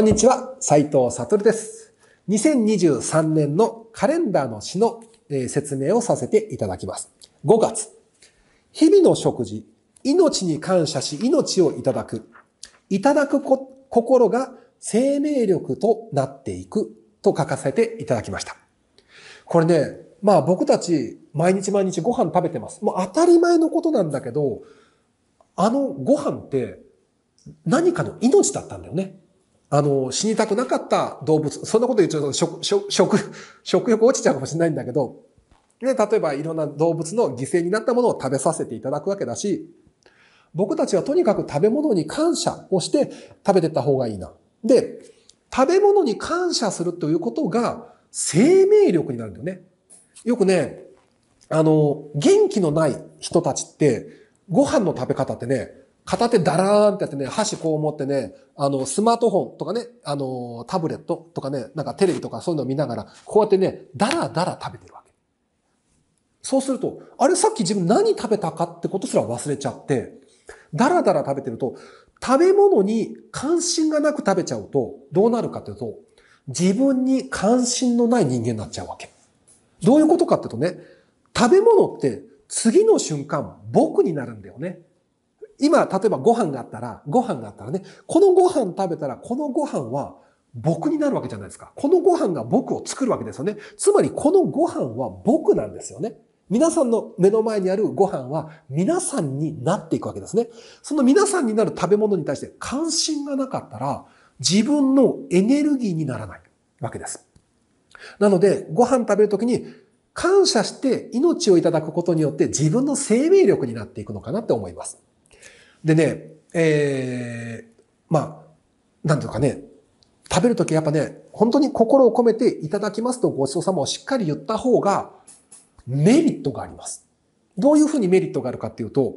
こんにちは、斉藤悟です。2023年のカレンダーの詩の説明をさせていただきます。5月、日々の食事、命に感謝し、命をいただく。いただく心が生命力となっていくと書かせていただきました。これね、まあ僕たち毎日毎日ご飯食べてます。もう当たり前のことなんだけど、あのご飯って何かの命だったんだよね。あの、死にたくなかった動物、そんなこと言っちゃうと食、食、食欲落ちちゃうかもしれないんだけど、ね、例えばいろんな動物の犠牲になったものを食べさせていただくわけだし、僕たちはとにかく食べ物に感謝をして食べていった方がいいな。で、食べ物に感謝するということが生命力になるんだよね。よくね、あの、元気のない人たちって、ご飯の食べ方ってね、片手だらーんってやってね、箸こう持ってね、あの、スマートフォンとかね、あの、タブレットとかね、なんかテレビとかそういうのを見ながら、こうやってね、だらだら食べてるわけ。そうすると、あれさっき自分何食べたかってことすら忘れちゃって、だらだら食べてると、食べ物に関心がなく食べちゃうと、どうなるかというと、自分に関心のない人間になっちゃうわけ。どういうことかっていうとね、食べ物って次の瞬間僕になるんだよね。今、例えばご飯があったら、ご飯があったらね、このご飯食べたら、このご飯は僕になるわけじゃないですか。このご飯が僕を作るわけですよね。つまり、このご飯は僕なんですよね。皆さんの目の前にあるご飯は皆さんになっていくわけですね。その皆さんになる食べ物に対して関心がなかったら自分のエネルギーにならないわけです。なので、ご飯食べるときに感謝して命をいただくことによって自分の生命力になっていくのかなって思います。でね、えー、まあ、なんとかね、食べるときやっぱね、本当に心を込めていただきますとごちそうさまをしっかり言った方がメリットがあります。どういうふうにメリットがあるかっていうと、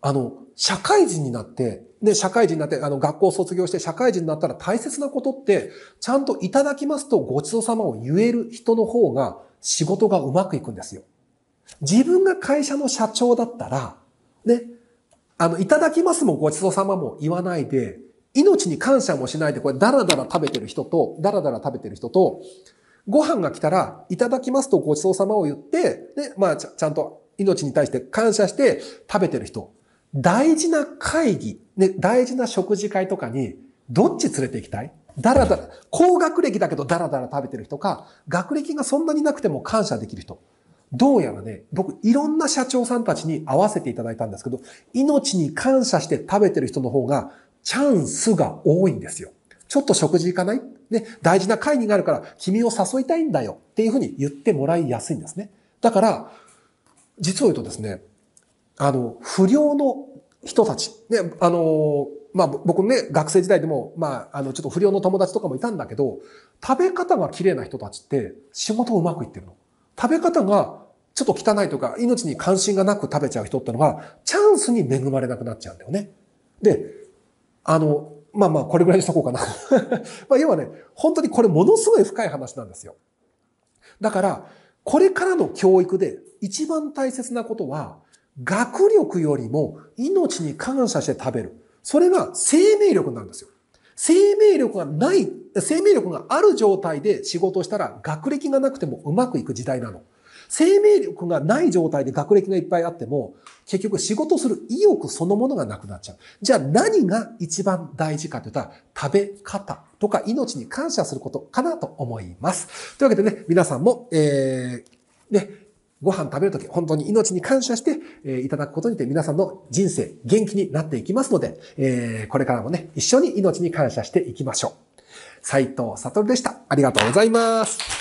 あの、社会人になって、で、社会人になって、あの、学校を卒業して社会人になったら大切なことって、ちゃんといただきますとごちそうさまを言える人の方が仕事がうまくいくんですよ。自分が会社の社長だったら、ね、あの、いただきますもごちそうさまも言わないで、命に感謝もしないで、これ、だらだら食べてる人と、だらだら食べてる人と、ご飯が来たら、いただきますとごちそうさまを言って、で、まあち、ちゃんと命に対して感謝して食べてる人。大事な会議、ね、大事な食事会とかに、どっち連れて行きたいだらだら、高学歴だけどだらだら食べてる人か、学歴がそんなになくても感謝できる人。どうやらね、僕いろんな社長さんたちに会わせていただいたんですけど、命に感謝して食べてる人の方がチャンスが多いんですよ。ちょっと食事行かないね、大事な会になるから君を誘いたいんだよっていうふうに言ってもらいやすいんですね。だから、実を言うとですね、あの、不良の人たち、ね、あの、まあ僕ね、学生時代でも、まあ、あの、ちょっと不良の友達とかもいたんだけど、食べ方が綺麗な人たちって仕事うまくいってるの。食べ方がちょっと汚いとか、命に関心がなく食べちゃう人ってのはチャンスに恵まれなくなっちゃうんだよね。で、あの、まあまあ、これぐらいにしとこうかな まあ、要はね、本当にこれものすごい深い話なんですよ。だから、これからの教育で一番大切なことは、学力よりも命に感謝して食べる。それが生命力なんですよ。生命力がない生命力がある状態で仕事をしたら学歴がなくてもうまくいく時代なの。生命力がない状態で学歴がいっぱいあっても、結局仕事する意欲そのものがなくなっちゃう。じゃあ何が一番大事かといったら、食べ方とか命に感謝することかなと思います。というわけでね、皆さんも、えー、ね、ご飯食べるとき、本当に命に感謝して、えー、いただくことにて皆さんの人生元気になっていきますので、えー、これからもね、一緒に命に感謝していきましょう。斉藤悟でした。ありがとうございます。